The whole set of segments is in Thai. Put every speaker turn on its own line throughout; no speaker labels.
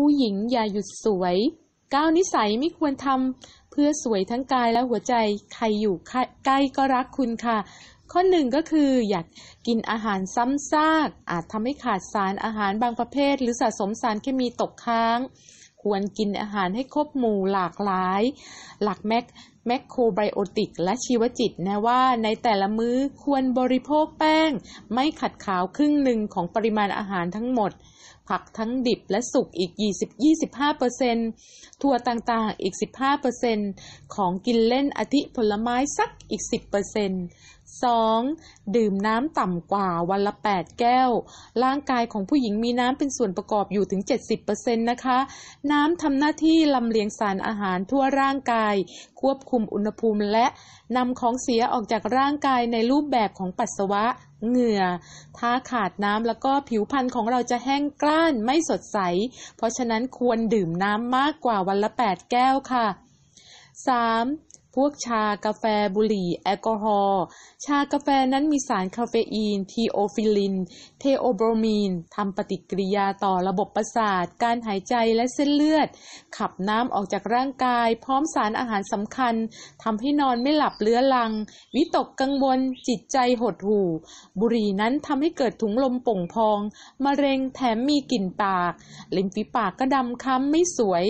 ผู้หญิงอย่าหยุดสวย ก้าวนิสัยไม่ควรทำเพื่อสวยทั้งกายและหัวใจใครอยู่ใกล้ก็รักคุณค่ะ ข้อหนึ่งก็คืออยากกินอาหารซ้ำซาก อาจทำให้ขาดสารอาหารบางประเภทหรือสะสมสารเคมีตกค้าง ควรกินอาหารให้ครบหมู่หลากหลาย หลักแมกแมคโครไบโอติกและชีวจิตแนะว่าในแต่ละมื้อควรบริโภคแป้งไม่ขัดขาวครึ่งหนึ่งของปริมาณอาหารทั้งหมด ผักทั้งดิบและสุกอีก 20-25%ถั่วต่างๆอีก 15%ของกินเล่นอธิผลไม้สักอีก 10% 2. ดื่มน้ำต่ำกว่าวันละ 8 แก้ว ร่างกายของผู้หญิงมีน้ำเป็นส่วนประกอบอยู่ถึง 70%นะคะน้ำทำหน้าที่ลำเลียงสารอาหารทั่วร่างกาย ควบคุมคุมอุณหภูมิและนำของเสียออกจากร่างกายในรูปแบบของปัสสาวะ เหงื่อ ถ้าขาดน้ำแล้วก็ผิวพรรณของเราจะแห้งกร้านไม่สดใส เพราะฉะนั้นควรดื่มน้ำมากกว่าวันละ8แก้วค่ะ 3. พวกชากาแฟบุหรี่ แอลกอฮอล์ชากาแฟนั้นมีสารคาเฟอีนทีโอฟิลิน เทโอบรมีนทำปฏิกิริยาต่อระบบประสาทการหายใจและเส้นเลือด ขับน้ำออกจากร่างกาย พร้อมสารอาหารสำคัญทำให้นอนไม่หลับเรื้อรัง วิตกกังวล จิตใจหดหู่ บุหรี่นั้นทำให้เกิดถุงลมป่งพอง มะเร็งแถมมีกลิ่นปากลินฝีปากก็ดำค้ำไม่สวย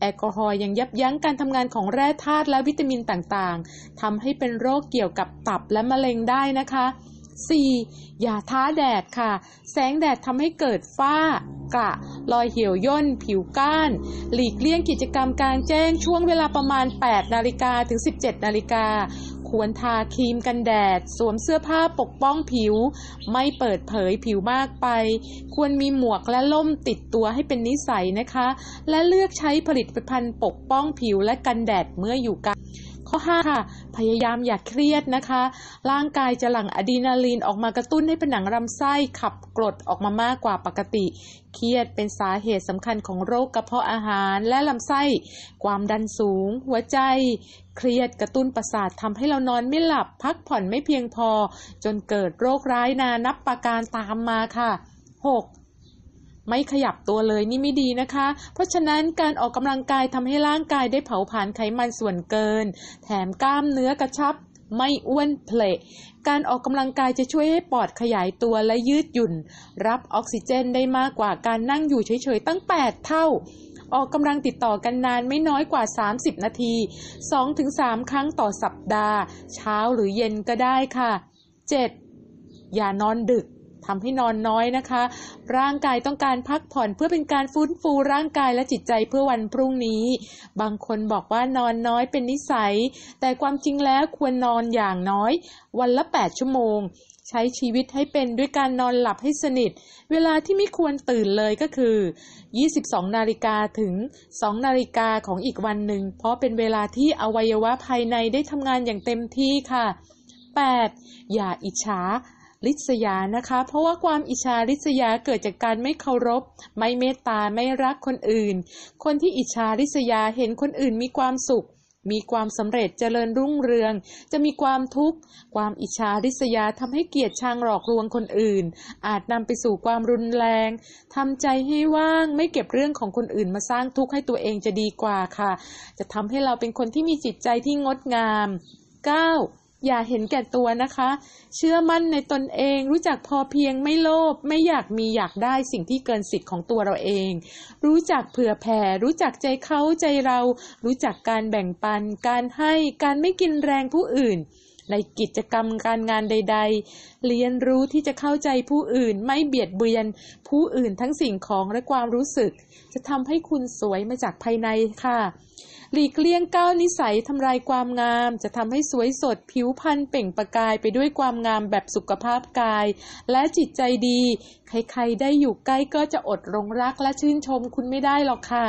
แอลกอฮอล์ยังยับยั้งการทำงานของแร่ธาตุและวิตามินต่างๆทำให้เป็นโรคเกี่ยวกับตับและมะเร็งได้นะคะ 4. อย่าท้าแดดค่ะ แสงแดดทำให้เกิดฝ้ากระรอยเหี่ยวย่น ผิวก้าน หลีกเลี่ยงกิจกรรมการแจ้งช่วงเวลาประมาณ 8 นาฬิกาถึง 17 นาฬิกาควรทาครีมกันแดด สวมเสื้อผ้าปกป้องผิว ไม่เปิดเผยผิวมากไป ควรมีหมวกและล่มติดตัวให้เป็นนิสัยนะคะ และเลือกใช้ผลิตภัณฑ์ปกป้องผิวและกันแดดเมื่ออยู่กันข้อ5ค่ะพยายามอย่าเครียดนะคะ ร่างกายจะหลั่งอะดรีนาลีนออกมากระตุ้นให้ผนังลำไส้ขับกรดออกมามากกว่าปกติ เครียดเป็นสาเหตุสำคัญของโรคกระเพาะอาหาร และลำไส้ ความดันสูงหัวใจ เครียดกระตุ้นประสาททำให้เรานอนไม่หลับ พักผ่อนไม่เพียงพอ จนเกิดโรคร้ายนานับประการตามมาค่ะ 6. ไม่ขยับตัวเลยนี่ไม่ดีนะคะ เพราะฉะนั้นการออกกำลังกายทำให้ร่างกายได้เผาผลาญไขมันส่วนเกิน แถมกล้ามเนื้อกระชับไม่อ้วนเพลการออกกำลังกายจะช่วยให้ปอดขยายตัวและยืดหยุ่น รับออกซิเจนได้มากกว่าการนั่งอยู่เฉยๆตั้ง 8 เท่า ออกกำลังติดต่อกันนานไม่น้อยกว่า 30 นาที 2-3 ครั้งต่อสัปดาห์ เช้าหรือเย็นก็ได้ค่ะ 7. อย่านอนดึกทำให้นอนน้อยนะคะ ร่างกายต้องการพักผ่อนเพื่อเป็นการฟื้นฟูร่างกายและจิตใจเพื่อวันพรุ่งนี้ บางคนบอกว่านอนน้อยเป็นนิสัย แต่ความจริงแล้วควรนอนอย่างน้อย วันละ 8 ชั่วโมง ใช้ชีวิตให้เป็นด้วยการนอนหลับให้สนิท เวลาที่ไม่ควรตื่นเลยก็คือ 22 นาฬิกาถึง2 นาฬิกาของอีกวันหนึ่ง เพราะเป็นเวลาที่อวัยวะภายในได้ทำงานอย่างเต็มที่ค่ะ 8. อย่าอิจฉาริษยา นะคะ เพราะว่าความอิจฉาริษยาเกิดจากการไม่เคารพ ไม่เมตตาไม่รักคนอื่น คนที่อิจฉาริษยาเห็นคนอื่นมีความสุข มีความสำเร็จ เจริญรุ่งเรือง จะมีความทุกข์ ความอิจฉาริษยาทำให้เกียดชังหลอกลวงคนอื่น อาจนำไปสู่ความรุนแรงทำใจให้ว่าง ไม่เก็บเรื่องของคนอื่นมาสร้างทุกข์ให้ตัวเองจะดีกว่าค่ะ จะทำให้เราเป็นคนที่มีจิตใจที่งดงาม 9. อย่าเห็นแก่ตัวนะคะ เชื่อมั่นในตนเองรู้จักพอเพียงไม่โลภไม่อยากมีอยากได้สิ่งที่เกินสิทธิ์ของตัวเราเอง รู้จักเผื่อแผ่ รู้จักใจเขาใจเรา รู้จักการแบ่งปัน การให้การไม่กินแรงผู้อื่น ในกิจกรรมการงานใดๆ เรียนรู้ที่จะเข้าใจผู้อื่นไม่เบียดเบียนผู้อื่นทั้งสิ่งของและความรู้สึกจะทำให้คุณสวยมาจากภายในค่ะหลีกเลี่ยงก้าวนิสัยทำลายความงาม จะทำให้สวยสดผิวพรรณเปล่งประกายไปด้วยความงามแบบสุขภาพกาย และจิตใจดี ใครๆได้อยู่ใกล้ก็จะอดรงรักและชื่นชมคุณไม่ได้หรอกค่ะ